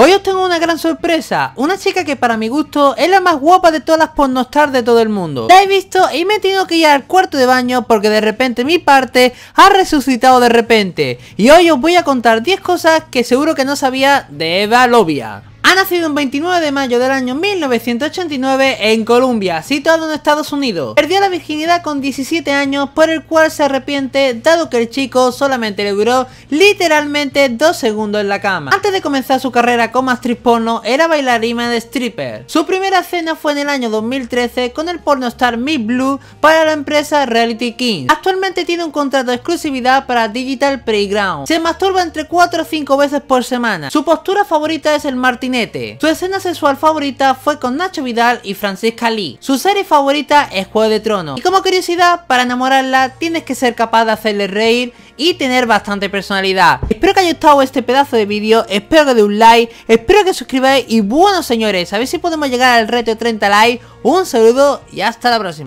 Hoy os tengo una gran sorpresa, una chica que para mi gusto es la más guapa de todas las pornostars de todo el mundo. La he visto y me he tenido que ir al cuarto de baño porque de repente mi parte ha resucitado de repente. Y hoy os voy a contar 10 cosas que seguro que no sabía de Eva Lobia nacido el 29 de mayo del año 1989 en Colombia, situado en Estados Unidos. Perdió la virginidad con 17 años, por el cual se arrepiente, dado que el chico solamente le duró literalmente 2 segundos en la cama. Antes de comenzar su carrera como actriz porno, era bailarina de stripper. Su primera cena fue en el año 2013 con el porno star Miss Blue para la empresa Reality King. Actualmente tiene un contrato de exclusividad para Digital Playground. Se masturba entre 4 o 5 veces por semana. Su postura favorita es el martinet su escena sexual favorita fue con Nacho Vidal y Francisca Lee. Su serie favorita es Juego de Trono. Y como curiosidad, para enamorarla tienes que ser capaz de hacerle reír y tener bastante personalidad. Espero que haya gustado este pedazo de vídeo, espero que de un like, espero que suscribáis y bueno señores, a ver si podemos llegar al reto de 30 likes. Un saludo y hasta la próxima.